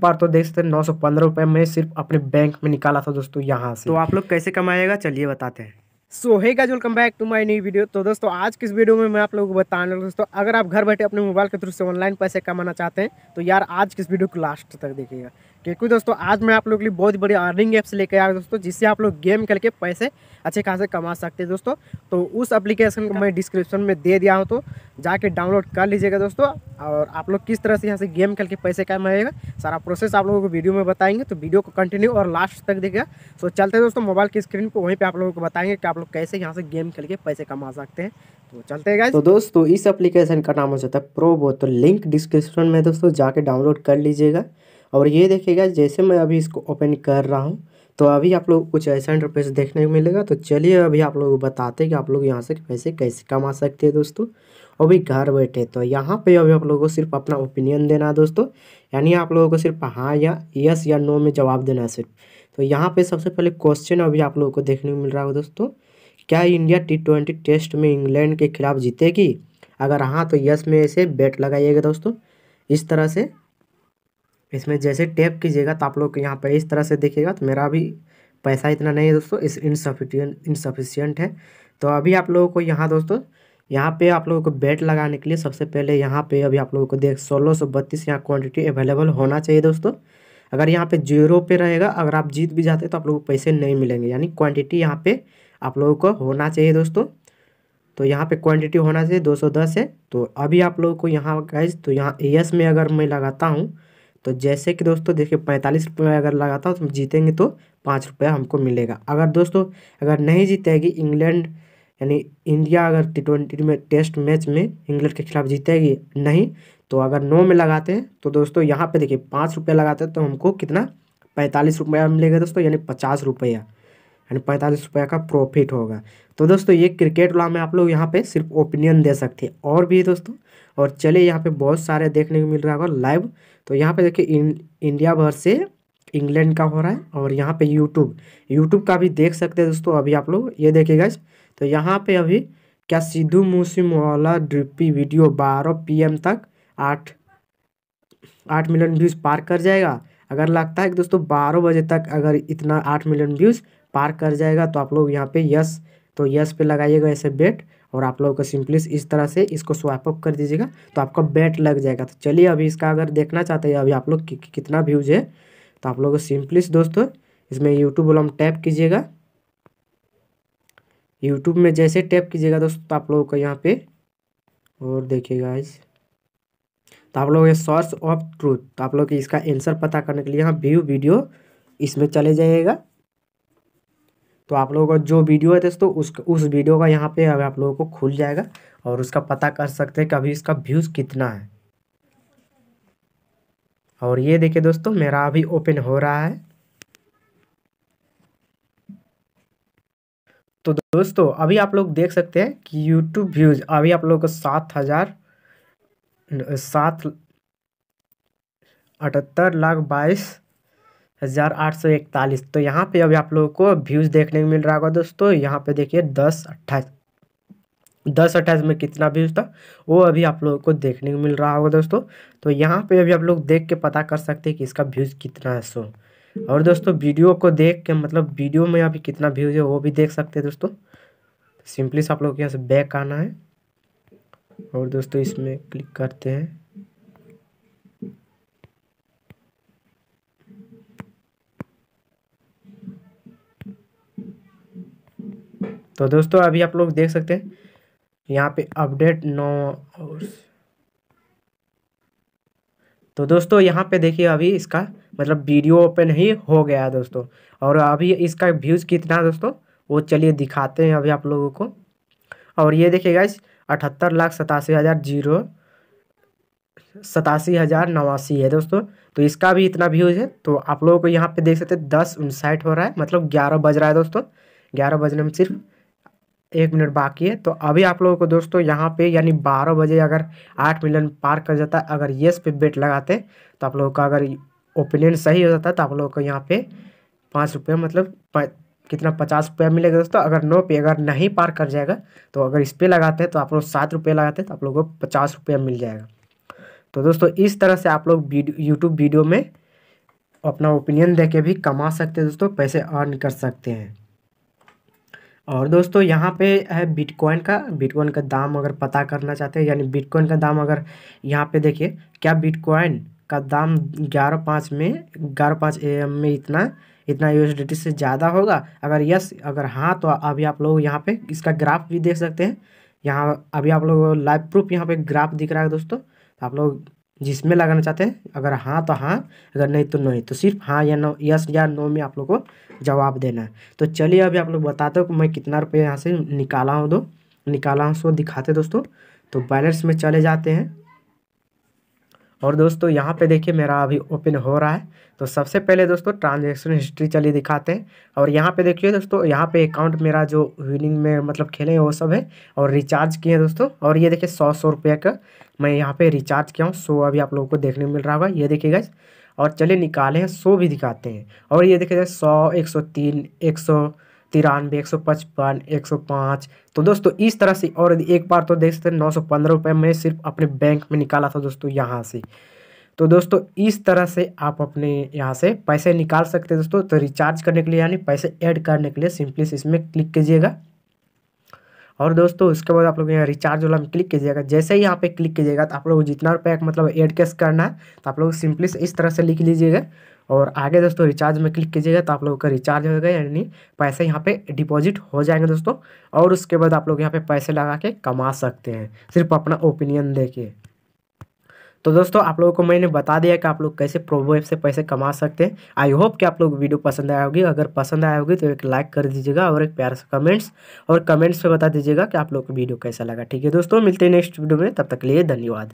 बार तो देख सकते नौ सौ पंद्रह रुपये में सिर्फ अपने बैंक में निकाला था दोस्तों यहाँ से तो आप लोग कैसे कमाएगा चलिए बताते हैं सो है गाज welcome back to my new video तो दोस्तों आज किस वीडियो में मैं आप लोगों को बताने लगा दोस्तों अगर आप घर बैठे अपने मोबाइल के थ्रू से ऑनलाइन पैसे कमाना चाहते हैं तो यार आज किस वीडियो को लास्ट तक देखिएगा क्योंकि दोस्तों आज मैं आप लोग के लिए बहुत बड़ी अर्निंग ऐप्स लेकर आया दोस्तों जिससे आप लोग गेम खेल के पैसे अच्छे खासे कमा सकते हैं दोस्तों तो उस एप्लीकेशन को मैं डिस्क्रिप्शन में दे दिया हूँ तो जाके डाउनलोड कर लीजिएगा दोस्तों और आप लोग किस तरह से यहाँ से गेम खेल के पैसे कमाएगा सारा प्रोसेस आप लोगों को वीडियो में बताएंगे तो वीडियो को कंटिन्यू और लास्ट तक देखेगा सो तो चलते दोस्तों मोबाइल की स्क्रीन पर वहीं पर आप लोगों को बताएंगे कि आप लोग कैसे यहाँ से गेम खेल के पैसे कमा सकते हैं तो चलते हैं तो दोस्तों इस एप्लीकेशन का नाम हो जाता है प्रोबो तो लिंक डिस्क्रिप्शन में दोस्तों जाके डाउनलोड कर लीजिएगा और ये देखिएगा जैसे मैं अभी इसको ओपन कर रहा हूँ तो अभी आप लोग कुछ ऐसा इंटरफेस देखने को मिलेगा तो चलिए अभी आप लोग बताते हैं कि आप लोग यहाँ से पैसे कैसे कमा सकते हैं दोस्तों अभी घर बैठे तो यहाँ पे अभी आप लोगों को सिर्फ अपना ओपिनियन देना दोस्तों यानी आप लोगों को सिर्फ हाँ या यस या नो में जवाब देना है सिर्फ तो यहाँ पर सबसे पहले क्वेश्चन अभी आप लोगों को देखने को मिल रहा हो दोस्तों क्या इंडिया टी ट्वेंटी टेस्ट में इंग्लैंड के खिलाफ जीतेगी अगर हाँ तो यस में ऐसे बैट लगाइएगा दोस्तों इस तरह से इसमें जैसे टैप कीजिएगा तो आप लोग यहाँ पर इस तरह से देखिएगा तो मेरा अभी पैसा इतना नहीं है दोस्तों इस इनसफिशियंट इनसफिशियंट है तो अभी आप लोगों को यहाँ दोस्तों यहाँ पे आप लोगों को बेट लगाने के लिए सबसे पहले यहाँ पे अभी आप लोगों को देख सोलह सौ बत्तीस यहाँ क्वान्टिटी अवेलेबल होना चाहिए दोस्तों अगर यहाँ पे जीरो पे रहेगा अगर आप जीत भी जाते तो आप लोगों को पैसे नहीं मिलेंगे यानी क्वान्टिटी यहाँ पर आप लोगों को होना चाहिए दोस्तों तो यहाँ पे क्वांटिटी होना चाहिए 210 है तो अभी आप लोगों को यहाँ गाइज तो यहाँ एस में अगर मैं लगाता हूँ तो जैसे कि दोस्तों देखिए पैंतालीस रुपये अगर लगाता हूँ तो जीतेंगे तो पाँच रुपया हमको मिलेगा अगर दोस्तों अगर नहीं जीतेगी इंग्लैंड यानी इंडिया अगर टी ट्वेंटी में टेस्ट मैच में इंग्लैंड के खिलाफ जीतेगी नहीं तो अगर नौ में लगाते हैं तो दोस्तों यहाँ पे देखिए पाँच रुपया लगाते हैं तो हमको कितना पैंतालीस रुपया मिलेगा दोस्तों यानी पचास रुपया एंड पैंतालीस रुपये का प्रॉफिट होगा तो दोस्तों ये क्रिकेट लॉ में आप लोग यहाँ पे सिर्फ ओपिनियन दे सकते हैं और भी दोस्तों और चले यहाँ पे बहुत सारे देखने को मिल रहा होगा लाइव तो यहाँ पे देखिए इंडिया भर से इंग्लैंड का हो रहा है और यहाँ पे यूट्यूब यूट्यूब का भी देख सकते हैं दोस्तों अभी आप लोग ये देखिएगा तो यहाँ पर अभी क्या सिद्धू वाला ड्रिपी वीडियो बारह पी तक आठ आठ मिलियन व्यूज़ पार कर जाएगा अगर लगता है कि दोस्तों बारह बजे तक अगर इतना आठ मिलियन व्यूज़ पार कर जाएगा तो आप लोग यहाँ पे यस तो यस पे लगाइएगा ऐसे बेट और आप लोगों को सिंपली इस तरह से इसको स्वाइप अप कर दीजिएगा तो आपका बेट लग जाएगा तो चलिए अभी इसका अगर देखना चाहते हैं अभी आप लोग कि, कि, कितना व्यूज है तो आप लोग सिंपली दोस्तों इसमें यूट्यूब वाला टैप कीजिएगा यूट्यूब में जैसे टैप कीजिएगा दोस्तों तो आप लोगों को यहाँ पे और देखिएगा इस तो आप लोग सोर्स ऑफ ट्रूथ तो आप लोग इसका आंसर पता करने के लिए यहाँ व्यू वीडियो इसमें चले जाइएगा तो आप लोगों का जो वीडियो है दोस्तों उस उस वीडियो का यहाँ पे अब आप लोगों को खुल जाएगा और उसका पता कर सकते हैं कि अभी इसका व्यूज़ कितना है और ये देखिए दोस्तों मेरा अभी ओपन हो रहा है तो दोस्तों अभी आप लोग देख सकते हैं कि यूट्यूब व्यूज़ अभी आप लोगों को सात हज़ार सात अठहत्तर लाख बाईस हज़ार आठ सौ इकतालीस तो यहाँ पे अभी आप लोगों को व्यूज़ देखने को मिल रहा होगा दोस्तों यहाँ पे देखिए दस अट्ठाईस दस अट्ठाईस में कितना व्यूज़ था वो अभी आप लोगों को देखने को मिल रहा होगा दोस्तों तो यहाँ पे अभी आप लोग देख के पता कर सकते हैं कि इसका व्यूज़ कितना है सो और दोस्तों वीडियो को देख के मतलब वीडियो में अभी कितना व्यूज़ है वो भी देख सकते हैं दोस्तों सिंपली से आप लोग यहाँ से बैक आना है और दोस्तों इसमें क्लिक करते हैं तो दोस्तों अभी आप लोग देख सकते हैं यहाँ पे अपडेट नो तो दोस्तों यहाँ पे देखिए अभी इसका मतलब वीडियो ओपन ही हो गया है दोस्तों और अभी इसका व्यूज़ कितना है दोस्तों वो चलिए दिखाते हैं अभी आप लोगों को और ये देखिएगा इस अठहत्तर लाख सतासी हज़ार जीरो सतासी हज़ार नवासी है दोस्तों तो इसका भी इतना व्यूज़ है तो आप लोगों को यहाँ पे देख सकते हैं दस उनसाठ हो रहा है मतलब ग्यारह बज रहा है दोस्तों ग्यारह बजने में सिर्फ एक मिनट बाकी है तो अभी आप लोगों को दोस्तों यहाँ पे यानी बारह बजे अगर आठ मिलियन पार कर जाता है अगर येस पे बेट लगाते तो आप लोगों का अगर ओपिनियन सही हो जाता तो आप लोगों को यहाँ पे पाँच रुपये मतलब प, कितना पचास रुपया मिलेगा दोस्तों अगर नौ पे अगर नहीं पार कर जाएगा तो अगर इस पर लगाते हैं तो आप लोग सात रुपये लगाते हैं तो आप लोगों को पचास रुपया मिल जाएगा तो दोस्तों इस तरह से आप लोग यूट्यूब वीडियो में अपना ओपिनियन दे के भी कमा सकते हैं दोस्तों पैसे अर्न कर सकते हैं और दोस्तों यहाँ पे है बिटकॉइन का बिटकॉइन का दाम अगर पता करना चाहते हैं यानी बिटकॉइन का दाम अगर यहाँ पे देखिए क्या बिटकॉइन का दाम ग्यारह पाँच में ग्यारह पाँच एम में इतना इतना यू से ज़्यादा होगा अगर यस अगर हाँ तो अभी आप लोग यहाँ पे इसका ग्राफ भी देख सकते हैं यहाँ अभी आप लोग लाइव प्रूफ यहाँ पे ग्राफ दिख रहा है दोस्तों आप लोग जिसमें लगाना चाहते हैं अगर हाँ तो हाँ अगर नहीं तो नहीं तो सिर्फ हाँ या नो यस या नो में आप लोग को जवाब देना है तो चलिए अभी आप लोग बताते हो कि मैं कितना रुपये यहाँ से निकाला हूँ दो निकाला हूँ सो दिखाते दोस्तों तो बैलेंस में चले जाते हैं और दोस्तों यहाँ पे देखिए मेरा अभी ओपन हो रहा है तो सबसे पहले दोस्तों ट्रांजैक्शन हिस्ट्री चलिए दिखाते हैं और यहाँ पे देखिए दोस्तों यहाँ पे अकाउंट मेरा जो विनिंग में मतलब खेले हैं वो सब है और रिचार्ज किए हैं दोस्तों और ये देखिए सौ सौ रुपये का मैं यहाँ पे रिचार्ज किया हूँ सो अभी आप लोगों को देखने मिल रहा होगा ये देखिएगा और चलिए निकाले हैं सो भी दिखाते हैं और ये देखिए सौ एक सौ तीन एक सौ तिरानवे एक सौ पचपन एक सौ पाँच तो दोस्तों इस तरह से और एक बार तो देख सकते नौ सौ पंद्रह रुपये मैं सिर्फ अपने बैंक में निकाला था दोस्तों यहाँ से तो दोस्तों इस तरह से आप अपने यहाँ से पैसे निकाल सकते हैं दोस्तों तो रिचार्ज करने के लिए यानी पैसे ऐड करने के लिए सिंपली इसमें क्लिक कीजिएगा और दोस्तों उसके बाद आप लोग यहाँ रिचार्ज वाला में क्लिक कीजिएगा जैसे ही यहाँ पे क्लिक कीजिएगा तो आप लोग जितना रुपये मतलब एड कैश करना है तो आप लोग सिंपली इस तरह से लिख लीजिएगा और आगे दोस्तों रिचार्ज में क्लिक कीजिएगा तो आप लोगों का रिचार्ज होगा यानी पैसे यहाँ पे डिपॉजिट हो जाएंगे दोस्तों और उसके बाद आप लोग यहाँ पे पैसे लगा के कमा सकते हैं सिर्फ अपना ओपिनियन देके तो दोस्तों आप लोगों को मैंने बता दिया कि आप लोग कैसे प्रोमो ऐप से पैसे कमा सकते हैं आई होप कि आप लोग वीडियो पसंद आया होगी अगर पसंद आया होगी तो एक लाइक कर दीजिएगा और एक प्यार से कमेंट्स और कमेंट्स में बता दीजिएगा कि आप लोग को वीडियो कैसा लगा ठीक है दोस्तों मिलते हैं नेक्स्ट वीडियो में तब तक लिए धन्यवाद